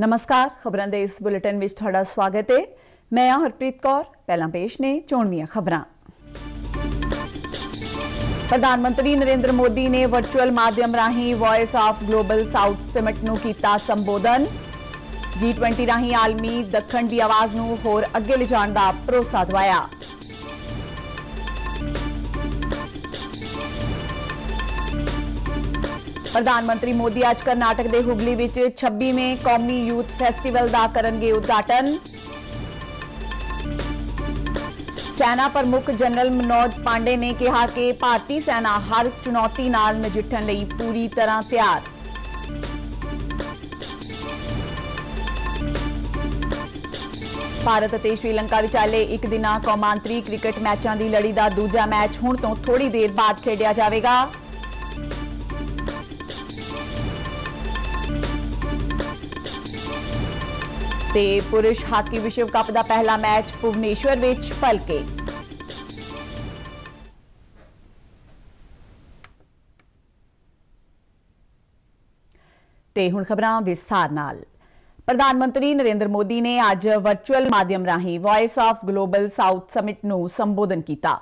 ਨਮਸਕਾਰ ਖਬਰਾਂ ਦੇ ਇਸ ਬੁਲੇਟਿਨ ਵਿੱਚ ਤੁਹਾਡਾ ਸਵਾਗਤ ਹੈ ਮੈਂ ਆ ਹਰਪ੍ਰੀਤ ਕੌਰ ਪਹਿਲਾਂ ਪੇਸ਼ ਨੇ ਚੋਣਵੀਆਂ ਖਬਰਾਂ ਪ੍ਰਧਾਨ ਮੰਤਰੀ ਨਰਿੰਦਰ ਮੋਦੀ ਨੇ ਵਰਚੁਅਲ ਮਾਧਿਅਮ ਰਾਹੀਂ voice of global south summit ਨੂੰ ਕੀਤਾ ਸੰਬੋਧਨ G20 ਰਾਹੀਂ ਆਲਮੀ ਦੱਖਣ ਦੀ ਆਵਾਜ਼ ਨੂੰ ਹੋਰ ਅੱਗੇ ਲਿਜਾਣ ਦਾ ਭਰੋਸਾ ਦਵਾਇਆ ਪ੍ਰਧਾਨ ਮੰਤਰੀ ਮੋਦੀ ਅੱਜ ਕਰਨਾਟਕ ਦੇ ਹੁਬਲੀ ਵਿੱਚ 26ਵੇਂ ਕੌਮੀ ਯੂਥ ਫੈਸਟੀਵਲ ਦਾ ਕਰਨਗੇ ਉਦਘਾਟਨ ਸੈਨਾ ਪ੍ਰਮੁੱਖ ਜਨਰਲ ਮਨੋਜ ਪਾਂਡੇ ਨੇ ਕਿਹਾ ਕਿ ਭਾਰਤੀ ਸੈਨਾ ਹਰ ਚੁਣੌਤੀ ਨਾਲ ਨਜਿੱਠਣ ਲਈ ਪੂਰੀ ਤਰ੍ਹਾਂ ਤਿਆਰ ਭਾਰਤ ਅਤੇ ਸ਼੍ਰੀਲੰਕਾ ਵਿਚਾਲੇ ਇੱਕ ਦਿਨਾ ਕੌਮਾਂਤਰੀ ਕ੍ਰਿਕਟ ਮੈਚਾਂ ਦੀ ਲੜੀ ਦਾ ਦੂਜਾ ਮੈਚ ਹੁਣ ਤੋਂ ਥੋੜੀ ਦੇਰ ਬਾਅਦ ਖੇਡਿਆ ਜਾਵੇਗਾ ਤੇ ਪੁਰਸ਼ ਹਾਕੀ ਵਿਸ਼ਵ ਕੱਪ ਦਾ ਪਹਿਲਾ ਮੈਚ ਭੁਵਨੇਸ਼ਵਰ ਵਿੱਚ ਭਲਕੇ ਤੇ ਹੁਣ ਖਬਰਾਂ ਵਿਸਥਾਰ ਨਾਲ ਪ੍ਰਧਾਨ ਮੰਤਰੀ ਨਰਿੰਦਰ ਮੋਦੀ ਨੇ ਅੱਜ ਵਰਚੁਅਲ ਮਾਧਿਅਮ ਰਾਹੀਂ voice of global south summit ਨੂੰ ਸੰਬੋਧਨ ਕੀਤਾ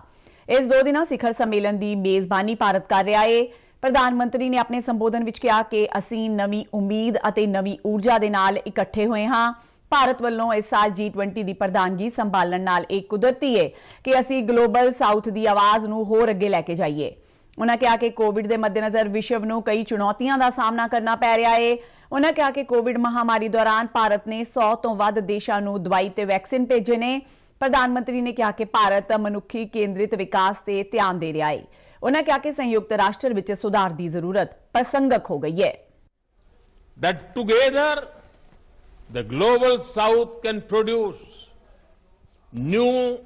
ਇਸ ਦੋ ਦਿਨਾਂ ਸਿਖਰ ਸੰਮੇਲਨ ਦੀ ਮੇਜ਼ਬਾਨੀ ਭਾਰਤ ਕਰ ਰਿਹਾ ਹੈ ਪ੍ਰਧਾਨ ਮੰਤਰੀ ਨੇ ਆਪਣੇ ਸੰਬੋਧਨ ਵਿੱਚ ਕਿਹਾ ਕਿ ਅਸੀਂ ਨਵੀਂ ਉਮੀਦ ਅਤੇ ਨਵੀਂ ਊਰਜਾ ਦੇ ਨਾਲ ਇਕੱਠੇ ਹੋਏ ਹਾਂ ਭਾਰਤ ਵੱਲੋਂ ਇਸ ਸਾਲ G20 ਦੀ ਪ੍ਰਧਾਨਗੀ ਸੰਭਾਲਣ ਨਾਲ ਇਹ ਕੁਦਰਤੀ ਹੈ ਕਿ ਅਸੀਂ ਗਲੋਬਲ ਸਾਊਥ ਦੀ ਆਵਾਜ਼ ਨੂੰ ਹੋਰ ਅੱਗੇ ਲੈ ਕੇ ਜਾਈਏ ਉਹਨਾਂ ਕਿਹਾ ਕਿ ਕੋਵਿਡ ਦੇ ਮੱਦੇਨਜ਼ਰ ਵਿਸ਼ਵ ਨੂੰ ਕਈ ਚੁਣੌਤੀਆਂ ਦਾ ਸਾਹਮਣਾ ਕਰਨਾ ਪੈ ਰਿਹਾ ਹੈ ਉਹਨਾਂ ਕਿਹਾ ਕਿ ਕੋਵਿਡ ਮਹਾਮਾਰੀ ਦੌਰਾਨ ਭਾਰਤ ਨੇ 100 ਤੋਂ ਵੱਧ ਦੇਸ਼ਾਂ ਨੂੰ ਦਵਾਈ ਤੇ ਵੈਕਸੀਨ ਭੇਜੇ ਨੇ ਪ੍ਰਧਾਨ ਮੰਤਰੀ ਨੇ ਕਿਹਾ ਕਿ ਭਾਰਤ ਮਨੁੱਖੀ ਕੇਂਦਰਿਤ ਵਿਕਾਸ ਤੇ ਧਿਆਨ ਦੇ ਰਿਹਾ ਹੈ ਉਹਨਾਂ ਕਿਹਾ ਕਿ ਸੰਯੁਕਤ ਰਾਸ਼ਟਰ ਵਿੱਚ ਸੁਧਾਰ ਦੀ ਜ਼ਰੂਰਤ ਪ੍ਰਸੰਗਕ ਹੋ ਗਈ ਹੈ that together the global south can produce new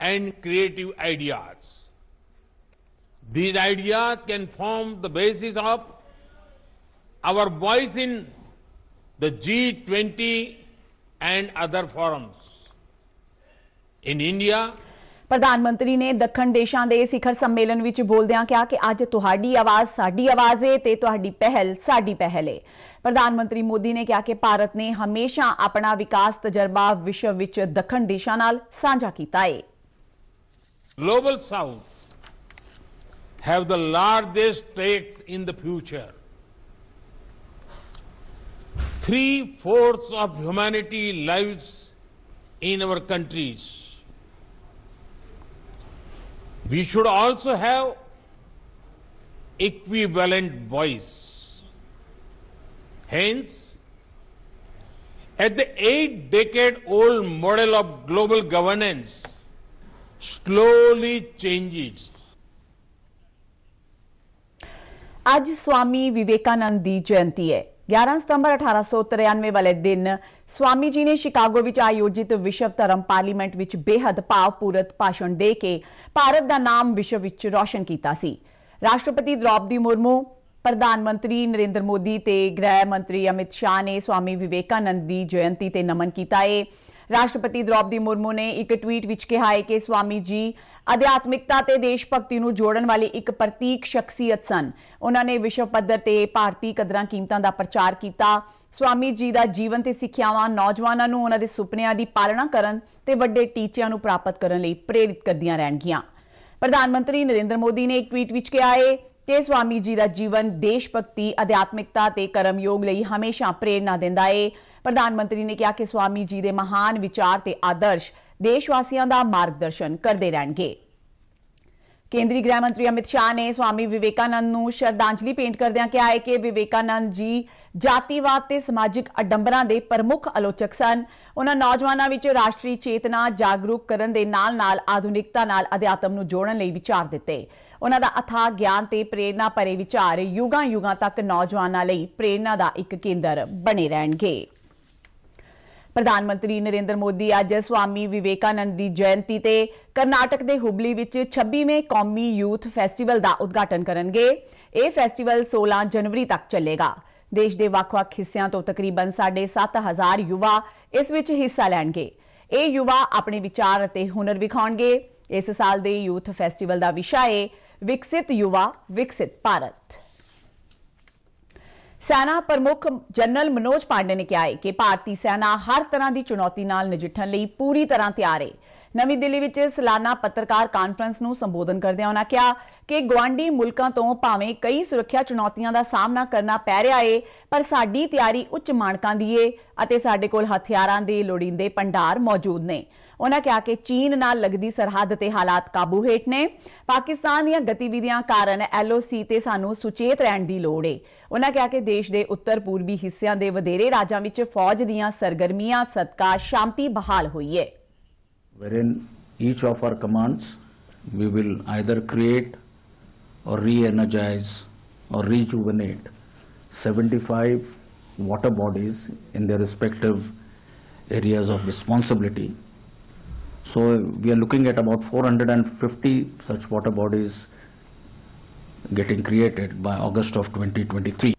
and creative ideas. These ideas can form the basis of our voice in the G20 and other forums. In India, ਪ੍ਰਧਾਨ ਮੰਤਰੀ ਨੇ ਦੱਖਣ ਦੇਸ਼ਾਂ ਦੇ ਸਿਖਰ ਸੰਮੇਲਨ ਵਿੱਚ ਬੋਲਦਿਆਂ ਕਿਹਾ ਕਿ ਅੱਜ ਤੁਹਾਡੀ ਆਵਾਜ਼ ਸਾਡੀ ਆਵਾਜ਼ ਹੈ ਤੇ ਤੁਹਾਡੀ ਪਹਿਲ ਸਾਡੀ ਪਹਿਲ ਹੈ ਪ੍ਰਧਾਨ ਮੰਤਰੀ ਮੋਦੀ ਨੇ ਕਿਹਾ ਕਿ ਭਾਰਤ ਨੇ ਹਮੇਸ਼ਾ ਆਪਣਾ ਵਿਕਾਸ ਤਜਰਬਾ ਵਿਸ਼ਵ ਵਿੱਚ ਦੱਖਣ ਦੇਸ਼ਾਂ ਨਾਲ ਸਾਂਝਾ ਕੀਤਾ ਹੈ global south have the largest stakes in the future 3/4 of humanity lives in our countries We should also have equivalent voice. Hence, at the eight decade old model of global governance slowly changes. आज Swami Vivekananda दी 11 ਸਤੰਬਰ 1893 ਵਾਲੇ ਦਿਨ ਸਵਾਮੀ ਜੀ ਨੇ Chicago ਵਿੱਚ ਆਯੋਜਿਤ ਵਿਸ਼ਵ ਧਰਮ ਪਾਰਲੀਮੈਂਟ ਵਿੱਚ ਬੇहद ਭਾਵਪੂਰਤ ਭਾਸ਼ਣ ਦੇ ਕੇ ਭਾਰਤ ਦਾ ਨਾਮ ਵਿਸ਼ਵ ਵਿੱਚ ਰੋਸ਼ਨ ਕੀਤਾ ਸੀ ਰਾਸ਼ਟਰਪਤੀ ਦ੍ਰੌਪਦੀ ਮੁਰਮੂ ਪ੍ਰਧਾਨ ਮੰਤਰੀ ਨਰਿੰਦਰ ਮੋਦੀ ਤੇ ਗ੍ਰਹਿ ਮੰਤਰੀ ਅਮਿਤ ਸ਼ਾਹ ਨੇ ਸਵਾਮੀ ਵਿਵੇਕਾਨੰਦ ਦੀ ਜਯੰਤੀ ਤੇ ਨਮਨ ਕੀਤਾ ਹੈ ਰਾਸ਼ਟਰਪਤੀ ਦ੍ਰੋਪਦੀ ਮੁਰਮੂ ਨੇ ਇੱਕ ਟਵੀਟ ਵਿੱਚ ਕਿਹਾ ਹੈ ਕਿ ਸਵਾਮੀ ਜੀ ਅਧਿਆਤਮਿਕਤਾ ਤੇ ਦੇਸ਼ ਭਗਤੀ ਨੂੰ ਜੋੜਨ ਵਾਲੀ ਇੱਕ ਪ੍ਰਤੀਕ ਸ਼ਖਸੀਅਤ ਸਨ ਉਹਨਾਂ ਨੇ ਵਿਸ਼ਵ ਪੱਧਰ ਤੇ ਭਾਰਤੀ ਕਦਰਾਂ ਕੀਮਤਾਂ ਦਾ ਪ੍ਰਚਾਰ ਕੀਤਾ ਸਵਾਮੀ ਜੀ ਦਾ ਜੀਵਨ ਤੇ ਸਿੱਖਿਆਵਾਂ ਨੌਜਵਾਨਾਂ ਨੂੰ ਉਹਨਾਂ ਦੇ ਸੁਪਨਿਆਂ ਦੀ ਪਾਲਣਾ ਕਰਨ ਤੇ ਵੱਡੇ ਟੀਚਿਆਂ ਨੂੰ ਪ੍ਰਾਪਤ ਕਰਨ ਲਈ ਪ੍ਰੇਰਿਤ ਕਰਦੀਆਂ ਰਹਿਣਗੀਆਂ ਪ੍ਰਧਾਨ ਮੰਤਰੀ ਨਰਿੰਦਰ ਮੋਦੀ ਨੇ ਇੱਕ ਟਵੀਟ ਵਿੱਚ ਕਿਹਾ ਹੈ ਤੇ ਸਵਾਮੀ ਜੀ ਦਾ ਜੀਵਨ ਦੇਸ਼ ਭਗਤੀ ਅਧਿਆਤਮਿਕਤਾ ਤੇ ਕਰਮਯੋਗ ਲਈ ਹਮੇਸ਼ਾ ਪ੍ਰੇਰਣਾ ਦਿੰਦਾ ਏ ਪ੍ਰਧਾਨ ਮੰਤਰੀ ਨੇ ਕਿਹਾ ਕਿ ਸਵਾਮੀ ਜੀ ਦੇ ਮਹਾਨ ਵਿਚਾਰ ਤੇ ਆਦਰਸ਼ ਦੇਸ਼ ਵਾਸੀਆਂ ਦਾ ਮਾਰਗਦਰਸ਼ਨ ਕਰਦੇ ਰਹਿਣਗੇ ਕੇਂਦਰੀ ਗ੍ਰਹਿ ਮੰਤਰੀ ਅਮਿਤ ਸ਼ਾਹ ਨੇ ਸਵਾਮੀ ਵਿਵੇਕਾਨੰਦ ਨੂੰ ਸ਼ਰਧਾਂਜਲੀ ਪੇਂਟ ਕਰਦਿਆਂ ਕਿਹਾ ਹੈ ਕਿ ਵਿਵੇਕਾਨੰਦ ਜੀ ਜਾਤੀਵਾਦ ਤੇ ਸਮਾਜਿਕ ਅਡੰਬਰਾਂ ਦੇ ਪ੍ਰਮੁੱਖ ਆਲੋਚਕ ਸਨ ਉਹਨਾਂ ਨੌਜਵਾਨਾਂ ਵਿੱਚ ਰਾਸ਼ਟਰੀ ਚੇਤਨਾ ਜਾਗਰੂਕ ਕਰਨ ਦੇ ਨਾਲ-ਨਾਲ ਆਧੁਨਿਕਤਾ ਨਾਲ ਅਧਿਆਤਮ ਨੂੰ ਜੋੜਨ ਲਈ ਵਿਚਾਰ ਦਿੱਤੇ ਉਹਨਾਂ ਦਾ ਅਥਾਹ ਗਿਆਨ ਤੇ ਪ੍ਰੇਰਣਾ ਭਰੇ ਵਿਚਾਰ ਯੁਗਾਂ-ਯੁਗਾਂ ਤੱਕ ਨੌਜਵਾਨਾਂ ਲਈ ਪ੍ਰੇਰਣਾ ਦਾ ਇੱਕ ਕੇਂਦਰ ਬਣੇ ਰਹਿਣਗੇ ਪ੍ਰਧਾਨ ਮੰਤਰੀ ਨਰਿੰਦਰ ਮੋਦੀ ਅੱਜ ਸਵਾਮੀ ਵਿਵੇਕਾਨੰਦ ਦੀ ਜਯੰਤੀ ਤੇ ਕਰਨਾਟਕ ਦੇ ਹੁਬਲੀ ਵਿੱਚ 26ਵੇਂ ਕੌਮੀ ਯੂਥ ਫੈਸਟੀਵਲ ਦਾ ਉਦਘਾਟਨ ਕਰਨਗੇ ਇਹ ਫੈਸਟੀਵਲ 16 ਜਨਵਰੀ ਤੱਕ ਚੱਲੇਗਾ ਦੇਸ਼ ਦੇ ਵੱਖ-ਵੱਖ ਹਿੱਸਿਆਂ ਤੋਂ ਤਕਰੀਬਨ 7500 ਯੁਵਾ ਇਸ ਵਿੱਚ ਹਿੱਸਾ ਲੈਣਗੇ ਇਹ ਯੁਵਾ ਆਪਣੇ ਵਿਚਾਰ ਅਤੇ ਹੁਨਰ ਵਿਖਾਉਣਗੇ ਇਸ ਸਾਲ ਦੇ ਯੂਥ ਫੈਸਟੀਵਲ ਦਾ ਵਿਸ਼ਾ ਹੈ ਵਿਕਸਿਤ ਯੁਵਾ ਵਿਕਸਿਤ ਭਾਰਤ ਸੈਨਾ ਪ੍ਰਮੁੱਖ ਜਨਰਲ ਮਨੋਜ ਪਾਂਡੇ ਨੇ ਕਿਹਾ ਹੈ ਕਿ ਭਾਰਤੀ ਸੈਨਾ ਹਰ ਤਰ੍ਹਾਂ ਦੀ ਚੁਣੌਤੀ ਨਾਲ ਨਜਿੱਠਣ ਲਈ ਪੂਰੀ ਤਰ੍ਹਾਂ ਤਿਆਰ ਹੈ ਨਵੀਂ ਦਿੱਲੀ ਵਿੱਚ ਸਲਾਨਾ ਪੱਤਰਕਾਰ ਕਾਨਫਰੰਸ ਨੂੰ ਸੰਬੋਧਨ ਕਰਦਿਆਂ ਉਹਨਾਂ ਕਿਹਾ ਕਿ ਗਵਾਂਡੀ ਮੁਲਕਾਂ ਤੋਂ ਭਾਵੇਂ ਕਈ ਸੁਰੱਖਿਆ ਚੁਣੌਤੀਆਂ ਦਾ ਸਾਹਮਣਾ ਕਰਨਾ ਪੈ ਰਿਹਾ ਏ ਪਰ ਸਾਡੀ ਤਿਆਰੀ ਉੱਚ ਮਾਨਕਾਂ ਦੀ ਏ ਅਤੇ ਸਾਡੇ ਕੋਲ ਹਥਿਆਰਾਂ ਦੇ ਲੋੜੀਂਦੇ ਭੰਡਾਰ ਮੌਜੂਦ ਨੇ ਉਹਨਾਂ ਕਿਹਾ ਕਿ ਚੀਨ ਨਾਲ ਲੱਗਦੀ ਸਰਹੱਦ ਤੇ ਹਾਲਾਤ ਕਾਬੂ ਹੇਠ ਨੇ ਪਾਕਿਸਤਾਨ ਦੀਆਂ ਗਤੀਵਿਧੀਆਂ ਕਾਰਨ ਐਲਓਸੀ ਤੇ ਸਾਨੂੰ ਸੁਚੇਤ ਰਹਿਣ ਦੀ ਲੋੜ ਏ ਉਹਨਾਂ ਕਿਹਾ ਕਿ ਦੇਸ਼ ਦੇ ਉੱਤਰ ਪੂਰਬੀ ਹਿੱਸਿਆਂ ਦੇ ਵਧੇਰੇ ਰਾਜਾਂ ਵਿੱਚ ਫੌਜ ਦੀਆਂ ਸਰਗਰਮੀਆਂ ਸਦਕਾ ਸ਼ਾਂਤੀ ਬਹਾਲ ਹੋਈ ਏ wherein each of our commands we will either create or re-energize or rejuvenate 75 water bodies in their respective areas of responsibility So we are looking at about 450 such water bodies getting created by August of 2023.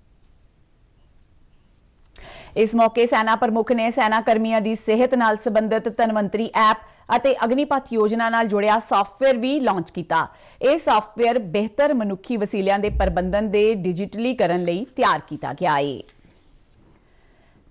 ਇਸ ਮੌਕੇ ਸੈਨਾ ਪ੍ਰਮੁੱਖ ਨੇ ਸੈਨਾ ਕਰਮੀਆਂ ਦੀ ਸਿਹਤ ਨਾਲ ਸੰਬੰਧਿਤ ਤਨਵੰਤਰੀ ਐਪ ਅਤੇ ਅਗਨੀਪਥ ਯੋਜਨਾ ਨਾਲ ਜੁੜਿਆ ਸੌਫਟਵੇਅਰ ਵੀ ਲਾਂਚ ਕੀਤਾ ਇਹ ਸੌਫਟਵੇਅਰ ਬਿਹਤਰ ਮਨੁੱਖੀ ਵਸੀਲਿਆਂ ਦੇ ਪ੍ਰਬੰਧਨ ਦੇ ਡਿਜੀਟਲੀਕਰਨ ਲਈ ਤਿਆਰ ਕੀਤਾ ਗਿਆ ਹੈ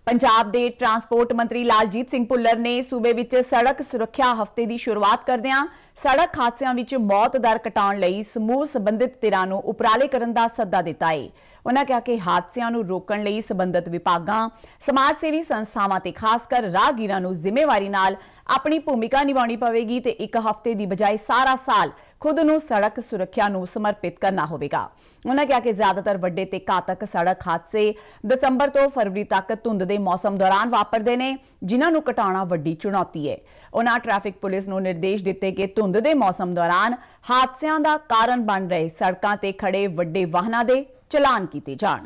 ਪੰਜਾਬ ਦੇ ਟਰਾਂਸਪੋਰਟ ਮੰਤਰੀ ਲਾਲਜੀਤ ਸਿੰਘ ਭੁੱਲਰ ਨੇ ਸੂਬੇ ਵਿੱਚ ਸੜਕ ਸੁਰੱਖਿਆ ਹਫਤੇ ਦੀ ਸ਼ੁਰੂਆਤ ਕਰਦਿਆਂ ਸੜਕ ਹਾਦਸਿਆਂ ਵਿੱਚ ਮੌਤ ਦਰ ਘਟਾਉਣ ਲਈ ਸਮੂਹ ਸੰਬੰਧਿਤ ਧਿਰਾਂ ਨੂੰ ਉਪਰਾਲੇ ਕਰਨ ਦਾ ਸੱਦਾ ਦਿੱਤਾ ਹੈ ਉਹਨਾਂ ਕਿਹਾ ਕਿ ਹਾਦਸਿਆਂ ਨੂੰ ਰੋਕਣ ਲਈ ਸਬੰਧਤ ਵਿਭਾਗਾਂ ਸਮਾਜ ਸੇਵੀ ਸੰਸਥਾਵਾਂ ਤੇ ਖਾਸ ਕਰ ਰਾਹਗੀਰਾਂ ਨੂੰ ਜ਼ਿੰਮੇਵਾਰੀ ਨਾਲ ਆਪਣੀ ਭੂਮਿਕਾ ਨਿਭਾਉਣੀ ਪਵੇਗੀ ਤੇ ਇੱਕ ਹਫ਼ਤੇ ਦੀ ਬਜਾਏ ਸਾਰਾ ਸਾਲ ਖੁਦ ਨੂੰ ਸੜਕ ਸੁਰੱਖਿਆ ਨੂੰ ਸਮਰਪਿਤ ਕਰਨਾ ਹੋਵੇਗਾ ਉਹਨਾਂ ਕਿਹਾ ਕਿ ਜ਼ਿਆਦਾਤਰ ਵੱਡੇ ਤੇ ਘਾਤਕ ਸੜਕ ਹਾਦਸੇ ਦਸੰਬਰ ਤੋਂ ਫਰਵਰੀ ਤੱਕ ਧੁੰਦ ਦੇ ਮੌਸਮ ਦੌਰਾਨ ਵਾਪਰਦੇ ਨੇ ਜਿਨ੍ਹਾਂ ਨੂੰ ਘਟਾਉਣਾ ਵੱਡੀ ਚੁਣੌਤੀ ਹੈ ਉਹਨਾਂ ਟ੍ਰੈਫਿਕ ਪੁਲਿਸ ਨੂੰ ਨਿਰਦੇਸ਼ ਦਿੱਤੇ ਕਿ ਧੁੰਦ ਦੇ ਮੌਸਮ ਦੌਰਾਨ ਹਾਦਸਿਆਂ ਦਾ ਕਾਰਨ ਬਣ ਰਹੇ ਸੜਕਾਂ ਤੇ ਖੜੇ ਵੱਡੇ ਵਾਹਨਾਂ ਦੇ ਚਲਾਨ ਕੀਤੇ ਜਾਣ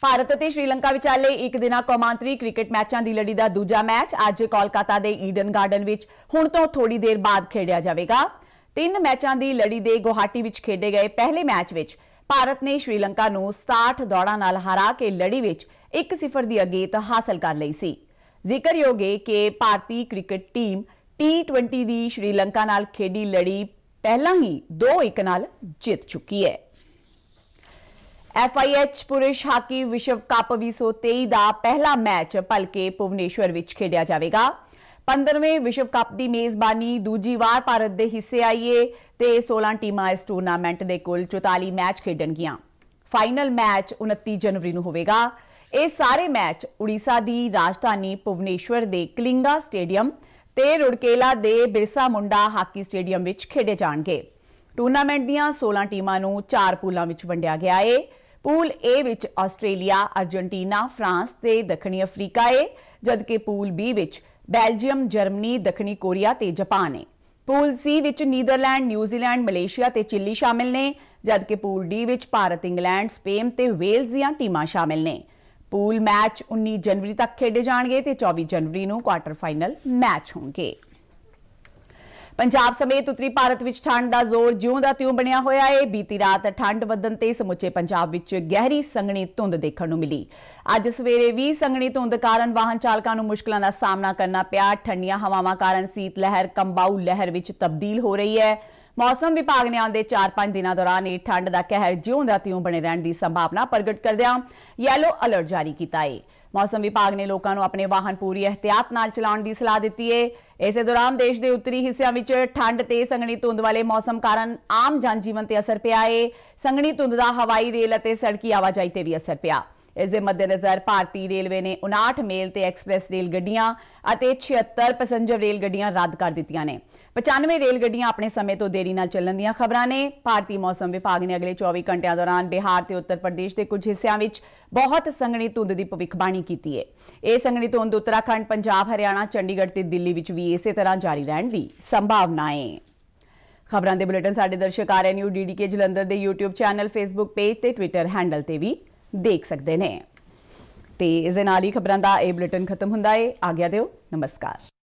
ਭਾਰਤ ਅਤੇ ਸ਼੍ਰੀਲੰਕਾ ਵਿਚਾਲੇ ਇੱਕ ਦਿਨਾ ਕੌਮਾਂਤਰੀ ਕ੍ਰਿਕਟ ਮੈਚਾਂ ਦੀ ਲੜੀ ਦਾ ਦੂਜਾ ਮੈਚ ਅੱਜ ਕੋਲਕਾਤਾ ਦੇ ਈਡਨ ਗਾਰਡਨ ਵਿੱਚ ਹੁਣ ਤੋਂ ਥੋੜੀ ਦੇਰ ਬਾਅਦ ਖੇਡਿਆ ਜਾਵੇਗਾ ਤਿੰਨ ਮੈਚਾਂ ਦੀ ਲੜੀ ਦੇ ਗੁਹਾਟੀ ਵਿੱਚ ਖੇਡੇ ਗਏ ਪਹਿਲੇ ਮੈਚ ਵਿੱਚ ਭਾਰਤ ਨੇ ਸ਼੍ਰੀਲੰਕਾ ਨੂੰ 60 ਦੌੜਾਂ ਨਾਲ ਹਰਾ ਕੇ ਲੜੀ ਵਿੱਚ 1-0 ਦੀ ਅਗੇਤ ਹਾਸਲ ਕਰ ਲਈ ਸੀ ਜ਼ਿਕਰਯੋਗ ਹੈ ਕਿ ਭਾਰਤੀ ਕ੍ਰਿਕਟ ਟੀਮ T20 ਦੀ ਸ਼੍ਰੀਲੰਕਾ ਨਾਲ ਖੇਡੀ ਲੜੀ ਪਹਿਲਾਂ ਹੀ 2-1 ਨਾਲ ਜਿੱਤ ਚੁੱਕੀ ਹੈ ਐਫਆਈਐਚ ਪੁਰਸ਼ ਹਾਕੀ ਵਿਸ਼ਵ ਕੱਪ 2023 ਦਾ ਪਹਿਲਾ ਮੈਚ ਭਲਕੇ ਭੁਵਨੇਸ਼ਵਰ ਵਿੱਚ ਖੇਡਿਆ ਜਾਵੇਗਾ 15ਵੇਂ ਵਿਸ਼ਵ ਕੱਪ ਦੀ ਮੇਜ਼ਬਾਨੀ ਦੂਜੀ ਵਾਰ ਭਾਰਤ ਦੇ ਹਿੱਸੇ ਆਈਏ ਤੇ 16 ਟੀਮਾਂ ਇਸ ਟੂਰਨਾਮੈਂਟ ਦੇ ਕੁੱਲ 44 ਮੈਚ ਖੇਡਣਗੀਆਂ ਫਾਈਨਲ ਮੈਚ 29 ਜਨਵਰੀ ਨੂੰ ਹੋਵੇਗਾ ਇਹ ਸਾਰੇ ਮੈਚ ਉੜੀਸਾ ਦੀ ਰਾਜਧਾਨੀ ਭੁਵਨੇਸ਼ਵਰ ਦੇ ਕਲਿੰਗਾ ਸਟੇਡੀਅਮ ਤੇ ਰੁੜਕੇਲਾ ਦੇ ਬਿਰਸਾ ਮੁੰਡਾ ਹਾਕੀ ਸਟੇਡੀਅਮ ਵਿੱਚ ਖੇਡੇ ਜਾਣਗੇ ਟੂਰਨਾਮੈਂਟ ਦੀਆਂ 16 ਟੀਮਾਂ ਨੂੰ 4 ਪੂਲਾਂ ਵਿੱਚ ਵੰਡਿਆ ਗਿਆ ਏ ਪੂਲ A ਵਿੱਚ ਆਸਟ੍ਰੇਲੀਆ, ਅਰਜنٹੀਨਾ, ਫਰਾਂਸ ਤੇ ਦੱਖਣੀ ਅਫਰੀਕਾ ਏ ਜਦਕਿ ਪੂਲ B ਵਿੱਚ ਬੈਲਜੀਅਮ, ਜਰਮਨੀ, ਦੱਖਣੀ ਕੋਰੀਆ ਤੇ ਜਾਪਾਨ ਏ ਪੂਲ C ਵਿੱਚ ਨੀਦਰਲੈਂਡ, ਨਿਊਜ਼ੀਲੈਂਡ, ਮਲੇਸ਼ੀਆ ਤੇ ਚਿਲੀ ਸ਼ਾਮਿਲ ਨੇ ਜਦਕਿ ਪੂਲ D ਵਿੱਚ ਭਾਰਤ, ਇੰਗਲੈਂਡ, ਸਪੇਨ ਤੇ ਵੇਲਜ਼ ਦੀਆਂ ਟੀਮਾਂ ਸ਼ਾਮਿਲ ਨੇ ਪੂਲ ਮੈਚ 19 ਜਨਵਰੀ ਤੱਕ ਖੇਡੇ ਜਾਣਗੇ ਤੇ 24 ਜਨਵਰੀ ਨੂੰ ਕੁਆਟਰ ਫਾਈਨਲ ਮੈਚ ਹੋਣਗੇ ਪੰਜਾਬ ਸਮੇਤ ਉੱਤਰੀ ਭਾਰਤ ਵਿੱਚ ਠੰਡ ਦਾ ਜ਼ੋਰ ਜਿਉਂ ਦਾ ਤਿਉਂ ਬਣਿਆ ਹੋਇਆ ਹੈ ਬੀਤੀ ਰਾਤ ਠੰਡ ਵਧਣ ਤੇ ਸਮੁੱਚੇ ਪੰਜਾਬ ਵਿੱਚ ਗਹਿਰੀ ਸੰਘਣੀ ਧੁੰਦ ਦੇਖਣ ਨੂੰ ਮਿਲੀ ਅੱਜ ਸਵੇਰੇ ਵੀ ਸੰਘਣੀ ਧੁੰਦ ਕਾਰਨ ਵਾਹਨ ਚਾਲਕਾਂ ਨੂੰ ਮੁਸ਼ਕਲਾਂ ਦਾ ਸਾਹਮਣਾ ਕਰਨਾ ਪਿਆ ਠੰਡੀਆਂ ਹਵਾਵਾਂ ਕਾਰਨ ਸੀਤ ਲਹਿਰ ਕੰਬਾਉ ਲਹਿਰ ਵਿੱਚ ਤਬਦੀਲ ਹੋ ਰਹੀ ਹੈ ਮੌਸਮ ਵਿਭਾਗ ਨੇ ਆਉਂਦੇ 4-5 ਦਿਨਾਂ ਦੌਰਾਨ ਇਹ ਠੰਡ ਦਾ ਕਹਿਰ ਜਿਉਂ ਦਾ ਤਿਉਂ ਬਣੇ ਰਹਿਣ ਦੀ ਸੰਭਾਵਨਾ ਪ੍ਰਗਟ ਕਰਦਿਆਂ ਯੈਲੋ ਅਲਰਟ ਜਾਰੀ ਕੀਤਾ ਹੈ ਮੌਸਮ ਵਿਭਾਗ ਨੇ ਲੋਕਾਂ ਨੂੰ ਆਪਣੇ ਵਾਹਨ ਪੂਰੀ ਇhtiyat ਨਾਲ ਚਲਾਉਣ ਦੀ ਸਲਾਹ ਦਿੱਤੀ ਹੈ ਇਸੇ ਦੌਰਾਨ ਦੇਸ਼ ਦੇ ਉੱਤਰੀ ਹਿੱਸਿਆਂ ਵਿੱਚ ਠੰਡ ਤੇ ਸੰਘਣੀ ਧੁੰਦ ਵਾਲੇ ਮੌਸਮ ਕਾਰਨ ਆਮ ਜਨਜੀਵਨ ਤੇ ਅਸਰ ਪਿਆ ਹੈ ਸੰਘਣੀ ਧੁੰਦ ਦਾ ਹਵਾਈ ਰੇਲ ਅਤੇ ਸੜਕੀ ਆਵਾਜਾਈ ਤੇ ਵੀ ਅਸਰ ਪਿਆ ਇਸ ਦੇ ਮੱਦੇਨਜ਼ਰ ਭਾਰਤੀ ਰੇਲਵੇ ਨੇ 59 ਮੇਲ ਤੇ ਐਕਸਪ੍ਰੈਸ ਰੇਲ ਗੱਡੀਆਂ ਅਤੇ 76 ਪੈਸੰਜਰ ਰੇਲ ਗੱਡੀਆਂ ਰੱਦ ਕਰ ਦਿੱਤੀਆਂ ਨੇ 95 ਰੇਲ ਗੱਡੀਆਂ ਆਪਣੇ ਸਮੇਂ ਤੋਂ ਦੇਰੀ ਨਾਲ ਚੱਲਣ ਦੀਆਂ ਖਬਰਾਂ ਨੇ ਭਾਰਤੀ ਮੌਸਮ ਵਿਭਾਗ ਨੇ ਅਗਲੇ 24 ਘੰਟਿਆਂ ਦੌਰਾਨ ਬਿਹਾਰ ਤੇ ਉੱਤਰ ਪ੍ਰਦੇਸ਼ ਦੇ ਕੁਝ ਹਿੱਸਿਆਂ ਵਿੱਚ ਬਹੁਤ ਸੰਘਣੀ ਧੁੰਦ ਦੀ ਭਵਿੱਖਬਾਣੀ ਕੀਤੀ ਹੈ ਇਹ ਸੰਘਣੀ ਧੁੰਦ ਉੱਤਰਾਖੰਡ ਪੰਜਾਬ ਹਰਿਆਣਾ ਚੰਡੀਗੜ੍ਹ ਤੇ ਦਿੱਲੀ ਵਿੱਚ ਵੀ ਇਸੇ ਤਰ੍ਹਾਂ ਜਾਰੀ ਰਹਿਣ ਦੀ ਸੰਭਾਵਨਾ ਹੈ ਖਬਰਾਂ ਦੇ ਬੁਲੇਟਿਨ ਸਾਡੇ ਦਰਸ਼ਕ ਡੀ ਡੀਡੀਕੇ ਜਲੰਧਰ ਦੇ YouTube ਚੈਨਲ Facebook ਪੇਜ ਤੇ Twitter ਹੈਂਡਲ ਤੇ ਵੀ ਦੇਖ ਸਕਦੇ ਨੇ ਤੇ ਇਸ ਨਾਲ ਹੀ ਖਬਰਾਂ ਦਾ ਇਹ ਬੁਲੇਟਿਨ ਖਤਮ ਹੁੰਦਾ ਹੈ ਆਗਿਆ ਦਿਓ ਨਮਸਕਾਰ